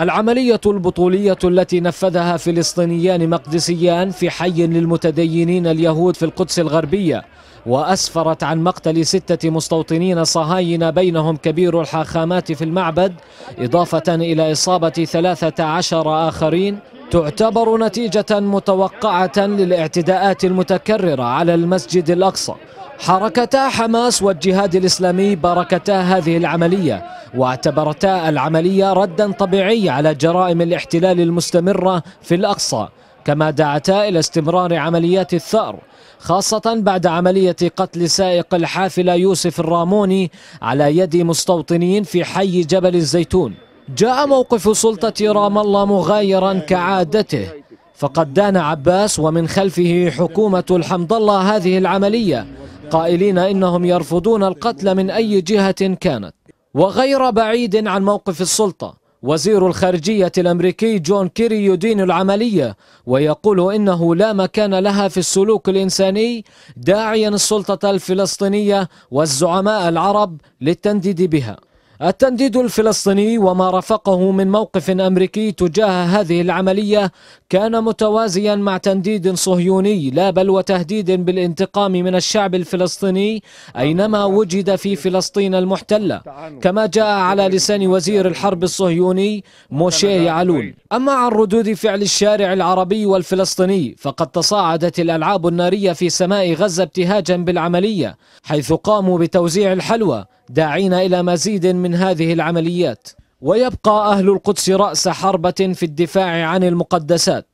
العملية البطولية التي نفذها فلسطينيان مقدسيان في حي للمتدينين اليهود في القدس الغربية وأسفرت عن مقتل ستة مستوطنين صهاينة بينهم كبير الحاخامات في المعبد إضافة إلى إصابة ثلاثة عشر آخرين تعتبر نتيجة متوقعة للاعتداءات المتكررة على المسجد الأقصى حركتا حماس والجهاد الإسلامي باركتا هذه العملية واعتبرتا العملية ردا طبيعي على جرائم الاحتلال المستمرة في الأقصى كما دعتا إلى استمرار عمليات الثأر خاصة بعد عملية قتل سائق الحافلة يوسف الراموني على يد مستوطنين في حي جبل الزيتون جاء موقف سلطة رام الله مغايرا كعادته فقد دان عباس ومن خلفه حكومة الحمد الله هذه العملية قائلين إنهم يرفضون القتل من أي جهة كانت وغير بعيد عن موقف السلطة وزير الخارجية الأمريكي جون كيري يدين العملية ويقول إنه لا مكان لها في السلوك الإنساني داعيا السلطة الفلسطينية والزعماء العرب للتنديد بها التنديد الفلسطيني وما رافقه من موقف امريكي تجاه هذه العمليه كان متوازيا مع تنديد صهيوني لا بل وتهديد بالانتقام من الشعب الفلسطيني اينما وجد في فلسطين المحتله كما جاء على لسان وزير الحرب الصهيوني موشي يعلون اما عن ردود فعل الشارع العربي والفلسطيني فقد تصاعدت الالعاب الناريه في سماء غزه ابتهاجا بالعمليه حيث قاموا بتوزيع الحلوى داعين إلى مزيد من هذه العمليات ويبقى أهل القدس رأس حربة في الدفاع عن المقدسات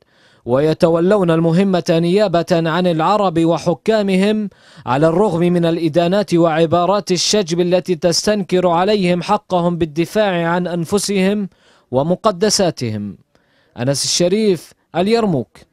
ويتولون المهمة نيابة عن العرب وحكامهم على الرغم من الإدانات وعبارات الشجب التي تستنكر عليهم حقهم بالدفاع عن أنفسهم ومقدساتهم أنس الشريف اليرموك